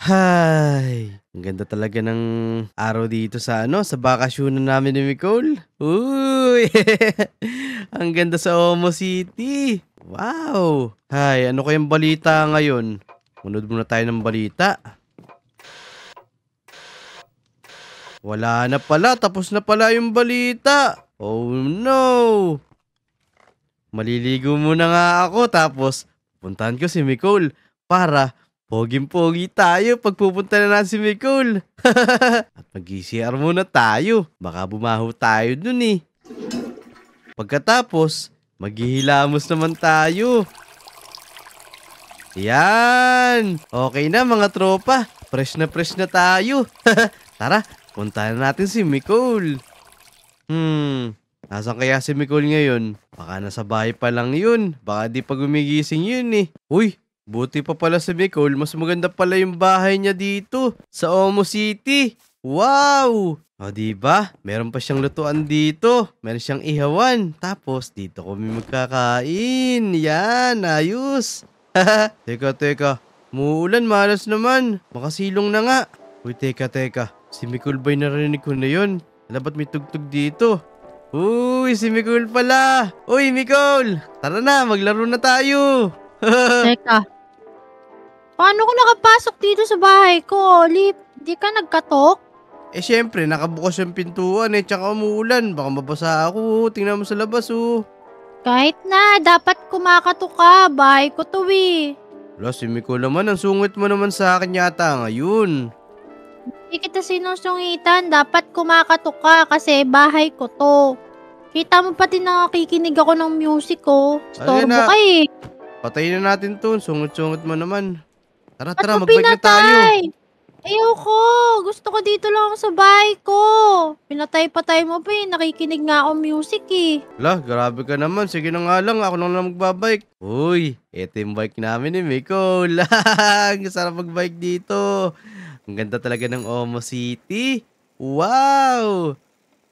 Hi! Ang ganda talaga ng araw dito sa ano, sa bakasyonan namin ni Nicole. Uy! ang ganda sa Omo City. Wow! Hi, ano kayang balita ngayon? Munod muna tayo ng balita. Wala na pala, tapos na pala yung balita. Oh no! Maliligo muna nga ako tapos puntahan ko si Nicole para Poging-pogi tayo pag pupunta na natin si Nicole. At mag-CR muna tayo. Baka bumaho tayo dun eh. Pagkatapos, maghihilamos naman tayo. Yan! Okay na mga tropa. Fresh na fresh na tayo. Tara, puntahan natin si Nicole. Hmm, Nasaan kaya si Nicole ngayon? Baka nasa bahay pa lang yun. Baka di pa gumigising yun eh. Uy, Buti pa pala sa Bicol, mas maganda pala yung bahay niya dito sa Omo City. Wow! O oh, di Meron pa siyang lutuan dito. Meron siyang ihawan. Tapos dito kami magkakain. Yan, ayos. teka, teka. Muulan, malas naman. Makasilong na nga. Uy, teka, teka. Si Mikul ba'y narinig ko na yun? Dapat may tugtog dito. Uy, si Mikul pala! Uy, Mikul! Tara na, maglaro na tayo! Teka, Paano ko nakapasok dito sa bahay ko, Olip? Di ka nagkatok? Eh syempre, nakabukas yung pintuan eh, tsaka umuulan. Baka mabasa ako, tingnan mo sa labas oh. Kahit na, dapat kumakatok ka. Bahay ko to eh. Wala, si Miko naman, ang sungit mo naman sa akin yata ngayon. Hindi kita sinusungitan, dapat kumakatok ka kasi bahay ko to. Kita mo pati nakikinig ako ng music ko. Oh. Storbo Ayan ka eh. Patayin na natin to, sungit-sungit mo naman. Tara, tara, magbike na tayo. Ayoko. Gusto ko dito lang sa bahay ko. Pinatay-patay mo pa eh. Nakikinig nga ako music eh. Wala, grabe ka naman. Sige na nga lang. Ako lang na magbabike. Uy, ito yung bike namin ni eh, Miko. Lang. Sarap magbike dito. Ang ganda talaga ng Omo City. Wow!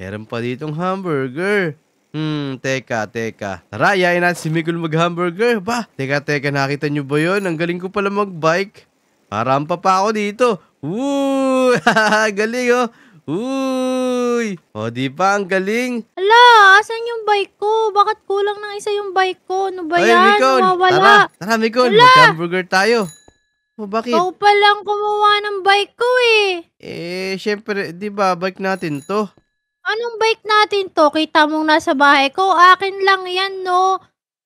Meron pa ditong hamburger. Hmm, teka, teka. Tara, ayayin natin si Miguel mag-hamburger. Ba, teka, teka, nakita nyo ba yon? Ang galing ko pala mag-bike. Parampa pa ako dito. Woo! galing oh! Uy! O, di ba? Ang galing. Hala, asan yung bike ko? Bakit kulang ng isa yung bike ko? Ano ba Ay, yan? Mikon, Nawawala. Tara, tara Mikon. Mag-hamburger tayo. O, bakit? Ikaw pa lang kumuha ng bike ko eh. Eh, syempre, di ba, bike natin to. Anong bike natin 'to? Kita mong nasa bahay ko, akin lang 'yan 'no.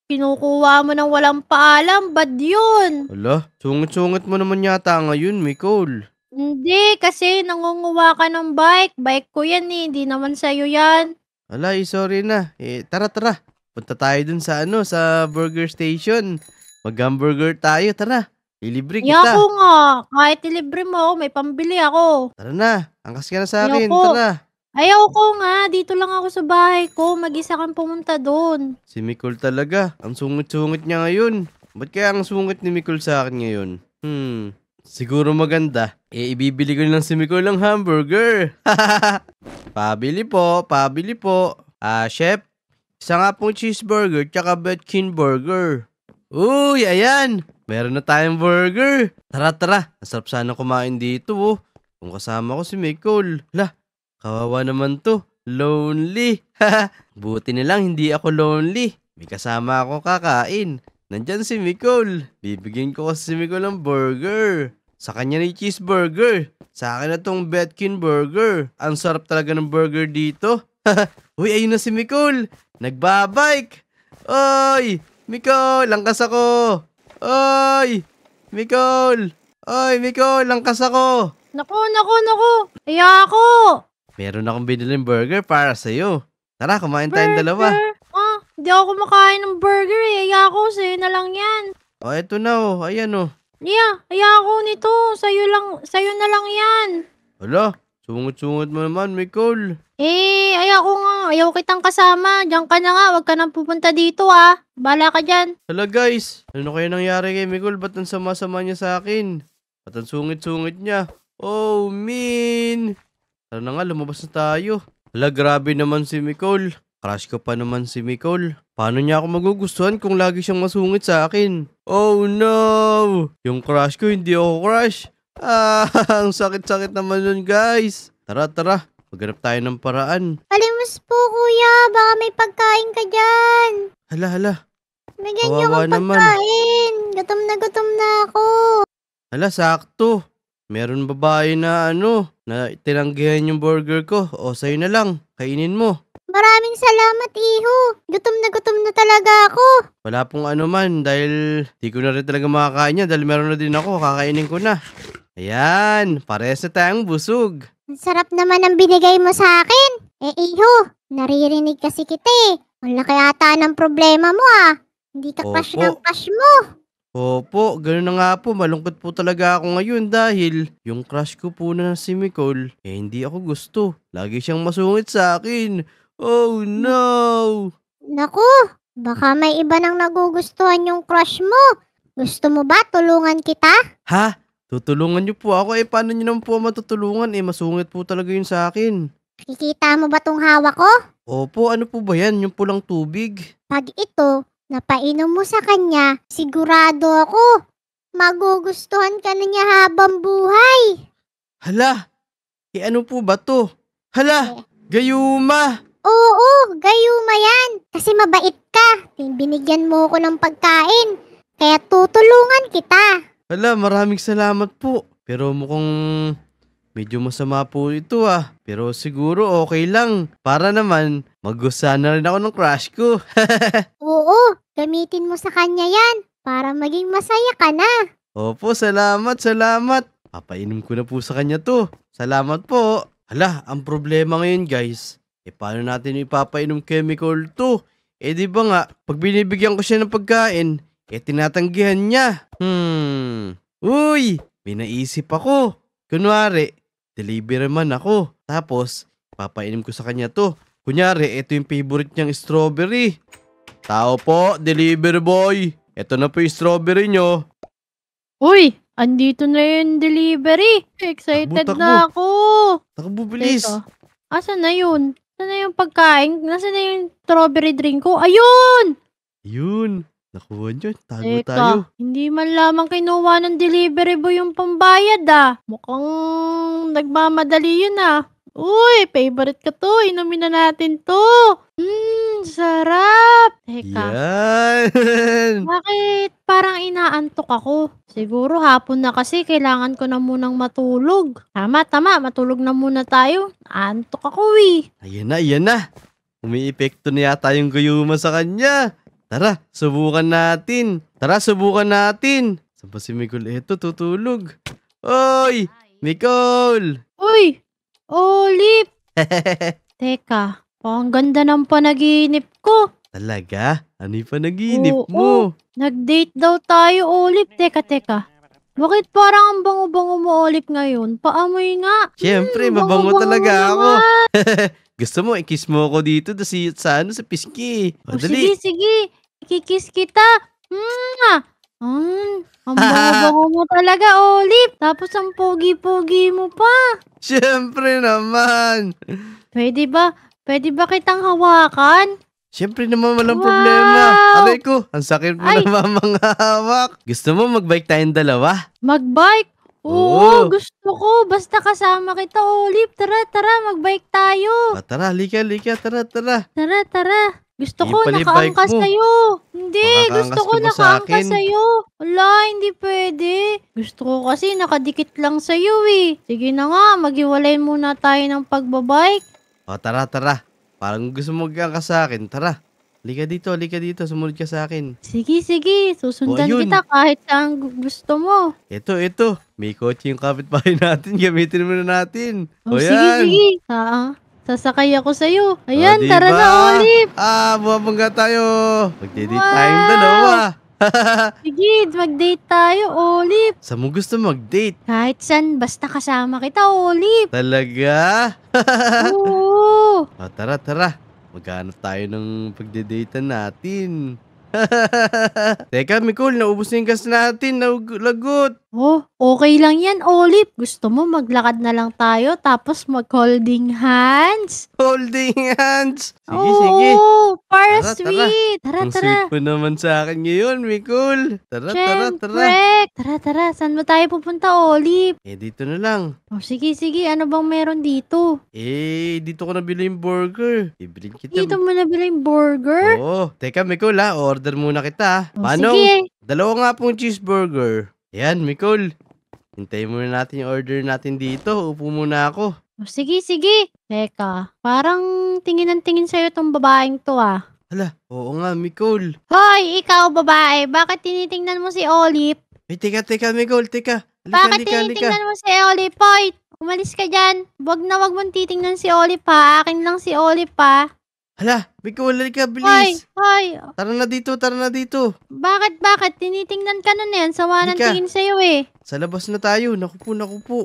Kinukuha mo ng walang paalam, bad 'yun. Hala, sungit-sungit mo naman yata ngayon, Nicole. Hindi, kasi nangunguha ka ng bike. Bike ko 'yan eh, hindi naman sa'yo 'yan. Hala, eh, sorry na. Eh, tara, tara. Punta tayo dun sa ano, sa burger station. Mag-hamburger tayo, tara. Ilibre kita. Ayoko nga, kahit ilibre mo ako, may pambili ako. Tara na, angkas ka na sa akin, Ayoko. tara. Ay, ako nga. Dito lang ako sa bahay ko. Mag-isa kang pumunta doon. Si Mikol talaga. Ang sungit-sungit niya ngayon. Ba't kaya ang sungit ni Mikol sa akin ngayon? Hmm, siguro maganda. Eh, ibibili ko lang si Mikol ng hamburger. pabili po, pabili po. Ah, chef, isa nga pong cheeseburger tsaka Betkin burger. Uy, ayan! Meron na tayong burger. Tara, tara. Masarap sana kumain dito, oh. Kung kasama ko si Mikol. Lah, Kawawa naman to. Lonely. Buti na lang hindi ako lonely. May kasama ako kakain. Nandyan si Nicole. Bibigyan ko kasi si Nicole ng burger. Sa kanya na yung cheeseburger. Sa akin na tong Betkin burger. Ang sarap talaga ng burger dito. Uy, ayun na si Nicole. Nagbabike. Oy! Nicole, langkas ako. Oy! Nicole! Oy, Nicole, langkas ako. Naku, naku, naku. Kaya ako. Meron akong biniling burger para sa iyo. Tara, kumain tayong dalawa. Oh, hindi ako kumakain ng burger eh. Yakos eh, na lang yan. Oh, eto na oh. Ayan oh. Yeah, ayako nito. Sa'yo lang, sa'yo na lang yan. Hala, sungot-sungot mo naman, Nicole. Eh, ayako nga. Ayaw kitang kasama. Diyan ka na nga. Huwag ka nang pupunta dito ah. Bala ka dyan. Hala guys, ano kaya nangyari kay Nicole? Ba't ang sama-sama niya sa akin? Ba't ang sungit-sungit niya? Oh, mean! Tara na nga, lumabas na tayo. Hala, grabe naman si Nicole. Crush ko pa naman si Nicole. Paano niya ako magugustuhan kung lagi siyang masungit sa akin? Oh no! Yung crush ko, hindi ako crush. Ah, ang sakit-sakit naman nun guys. Tara, tara. Maghanap tayo ng paraan. Palimus po kuya, baka may pagkain ka dyan. Hala, hala. Bigyan niyo akong pagkain. Naman. Gutom na gutom na ako. Hala, sakto. Meron babae na ano, na tinanggihan yung burger ko. O, sa'yo na lang. Kainin mo. Maraming salamat, Iho. Gutom na gutom na talaga ako. Wala pong ano man dahil di ko na rin talaga makakain yan dahil meron na din ako. Kakainin ko na. Ayan, pares na tayong busog. sarap naman ang binigay mo sa akin. Eh, Iho, naririnig kasi kita eh. Ang kaya ata ng problema mo ah. Hindi ka Opo. crush ng crush mo. Opo, ganoon na nga po, malungkot po talaga ako ngayon dahil yung crush ko po na si Nicole, eh hindi ako gusto. Lagi siyang masungit sa akin. Oh no! Naku, baka may iba nang nagugustuhan yung crush mo. Gusto mo ba tulungan kita? Ha? Tutulungan niyo po ako? Eh paano niyo naman po matutulungan? Eh masungit po talaga yun sa akin. Kikita mo ba tong hawak ko? Opo, ano po ba yan? Yung pulang tubig? Pag ito, napainom mo sa kanya, sigurado ako, magugustuhan ka na niya habang buhay. Hala, e ano po ba to? Hala, eh. gayuma! Oo, gayuma yan. Kasi mabait ka. Binigyan mo ako ng pagkain. Kaya tutulungan kita. Hala, maraming salamat po. Pero mukhang medyo masama po ito ah. Pero siguro okay lang. Para naman, magusta na rin ako ng crush ko. Oo, Gamitin mo sa kanya yan para maging masaya ka na. Opo, salamat, salamat. Papainom ko na po sa kanya to. Salamat po. Hala, ang problema ngayon guys, e paano natin ipapainom chemical to? E di ba nga, pag binibigyan ko siya ng pagkain, e tinatanggihan niya. Hmm, uy, may naisip ako. Kunwari, delivery man ako. Tapos, papainom ko sa kanya to. Kunyari, ito yung favorite niyang strawberry. Tao po, delivery boy. Ito na po yung strawberry nyo. Uy, andito na yung delivery. Excited takbo, takbo. na ako. Takbo, bilis. Ito. Asan na yun? Asan na yung pagkain? Nasaan na yung strawberry drink ko? Ayun! Ayun. Nakuha nyo, tago Teka, tayo. hindi man lamang kinuha ng delivery boy yung pambayad ah. Mukhang nagmamadali yun ah. Uy, favorite ka to. Inumin na natin to. Mm sarap! Teka. Yan! Bakit parang inaantok ako? Siguro hapon na kasi kailangan ko na munang matulog. Tama, tama. Matulog na muna tayo. Antok ako eh. Ayan na, ayan na. Umiipekto na yata yung guyuma sa kanya. Tara, subukan natin. Tara, subukan natin. Saan ba si Miguel? Eto, tutulog. Oy! Nicole! Uy! Olip! Teka, Oh, ang ganda ng panaginip ko. Talaga? Ano yung panaginip Oo, mo? Nag-date daw tayo, ulit. Teka, teka. Bakit parang ang bango-bango mo, Olive, ngayon? Paamoy nga. Siyempre, Hmm, mabango talaga ako. Gusto mo, i-kiss mo ako dito to sa ano, sa piski. O, oh, O, sige, sige. Ikikis kita. Mm, mm, ang bango-bango mo talaga, Olive. Tapos ang pogi-pogi mo pa. Siyempre naman. Pwede ba? Pwede ba kitang hawakan? Siyempre naman walang wow. problema. Aray ko, ang sakit mo Ay. naman mga hawak. Gusto mo magbike tayong dalawa? Magbike? Oo, Oo, gusto ko. Basta kasama kita, Olive. Tara, tara, magbike tayo. Ah, tara, lika, lika. Tara, tara. Tara, tara. Gusto ko, nakaangkas sa'yo. Hindi, gusto ko ka nakaangkas sa'yo. Wala, hindi pwede. Gusto ko kasi nakadikit lang sa'yo eh. Sige na nga, maghiwalay muna tayo ng pagbabike. O, tara, tara. Parang gusto mo magkaan ka sa akin. Tara. Liga dito, liga dito. Sumunod ka sa akin. Sige, sige. Susundan o, kita kahit saan gusto mo. Ito, ito. May kotse yung kapitbahay natin. Gamitin mo na natin. O, o sige, yan. sige. Saan? Sasakay ako sa'yo. Ayan, o, diba? tara na, Olive. Diba? Ah, bumabangga tayo. Magdidate wow. time dalawa. Sige, mag-date tayo, Olive. Sa mo gusto mag-date? Kahit saan, basta kasama kita, Olive. Talaga? Oo. O, ah, tara, tara. Maghanap tayo ng pagdedatan natin. Teka, Mikol, naubos na yung gas natin. Nag- lagot. Oh, okay lang 'yan, Olive. Gusto mo maglakad na lang tayo tapos mag-holding hands? Holding hands! Sige, sige. Oh, para Tara, tara. sweet. Tara, Ang sweet mo naman sa akin ngayon, Mikul. Tara, tara, tara. Tara, tara. Saan ba tayo pupunta, Olive? Eh, dito na lang. Oh, sige, sige. Ano bang meron dito? Eh, dito ko nabili yung burger. Bibilin kita. Dito mo nabili yung burger? Oo. Teka, Mikul ha. Order muna kita. Oh, Manong, sige. dalawa nga pong cheeseburger. Yan, Mikol. Hintayin muna natin yung order natin dito. Upo muna ako. Oh, sige, sige. Teka, parang tingin ng tingin sa'yo tong babaeng to ah. Hala, oo nga, Mikol. Hoy, ikaw babae, bakit tinitingnan mo si Olip? Hey, teka, teka, Mikol, teka. Halika, bakit halika, tinitingnan halika. mo si Olip? Hoy, umalis ka dyan. Huwag na huwag mong titingnan si Olip ha. Akin lang si Olip ha. Hala, Biko, halali ka, Hoy, bilis. hoy. Tara na dito, tara na dito. Bakit, bakit? Tinitingnan ka nun yan. Eh. Sawa ng Halika. tingin sa'yo eh. Sa labas na tayo. Naku po, naku po.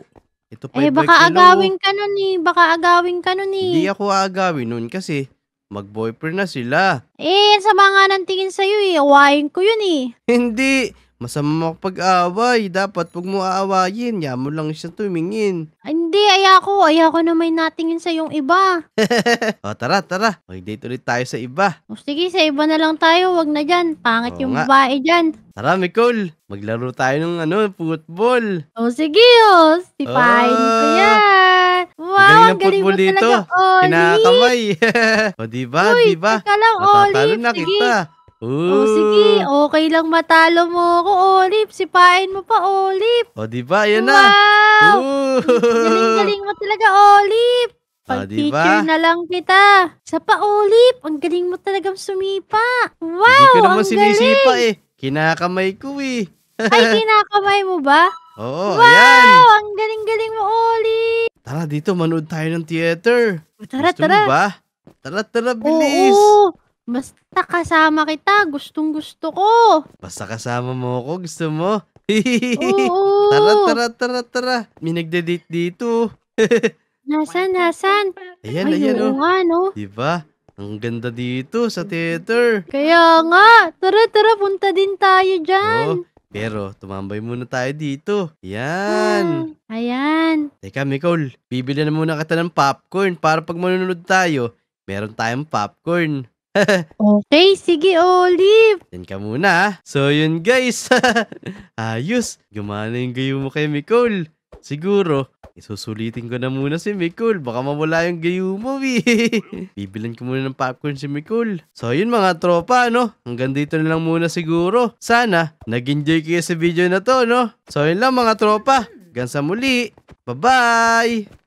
Ito pa eh, yung baka break nila, oh. agawin ka nun eh. Baka agawin ka nun eh. Hindi ako aagawin nun kasi mag-boyfriend na sila. Eh, sama nga ng tingin sa'yo eh. Awayin ko yun eh. Hindi. Masama makapag-away. Dapat pag mo aawayin, yan mo lang siya tumingin. Ay, hindi, ayako. Ayako na may natingin sa yung iba. o, tara, tara. Mag-date ulit tayo sa iba. O, sige, sa iba na lang tayo. Wag na dyan. Pangit Oo yung nga. babae dyan. Tara, Nicole. Maglaro tayo ng ano, football. O, sige, o. Sipahin ko Oh. yan. Wow, ang galing, galing mo dito. talaga, Oli. Kinakamay. o, diba, Uy, diba? teka lang, Oli. Matatalo na Sige. Oh, sige. Okay lang matalo mo ako, Olip. Sipain mo pa, Olip. O, oh, di ba? Yan na. Wow! Galing-galing mo talaga, Olip. Ah, Pag-teacher diba? na lang kita. Sa paulip, Ang galing mo talagang sumipa. Wow, Hindi ko naman sinisipa eh. Kinakamay ko eh. Ay, kinakamay mo ba? Oo, wow, ayan. Wow, ang galing-galing mo, Olip. Tara dito, manood tayo ng theater. Tara, Gusto tara. Gusto mo ba? Tara, tara, bilis. Oo. oo. Basta kasama kita, gustong-gusto ko. Basta kasama mo ako, gusto mo? Oo. Tara, tara, tara, tara. May nagde-date dito. nasan, nasan? Ayan, Ay, ayan, oo oh. no? Diba? Ang ganda dito sa theater. Kaya nga, tara, tara, punta din tayo dyan. Oo, pero tumambay muna tayo dito. Ayan. Ah, ayan. Teka, Nicole, bibili na muna kita ng popcorn para pag manunod tayo, meron tayong popcorn. okay, sige Olive. Yan ka muna ah. So yun guys. Ayos. Gumana yung gayo mo kay Nicole. Siguro, isusulitin ko na muna si Mikul. Baka mawala yung gayo mo, eh. Bibilan ko muna ng popcorn si Mikul. So, yun mga tropa, no? Hanggang dito na lang muna siguro. Sana, nag-enjoy kayo sa video na to, no? So, yun lang mga tropa. Hanggang sa muli. Bye-bye!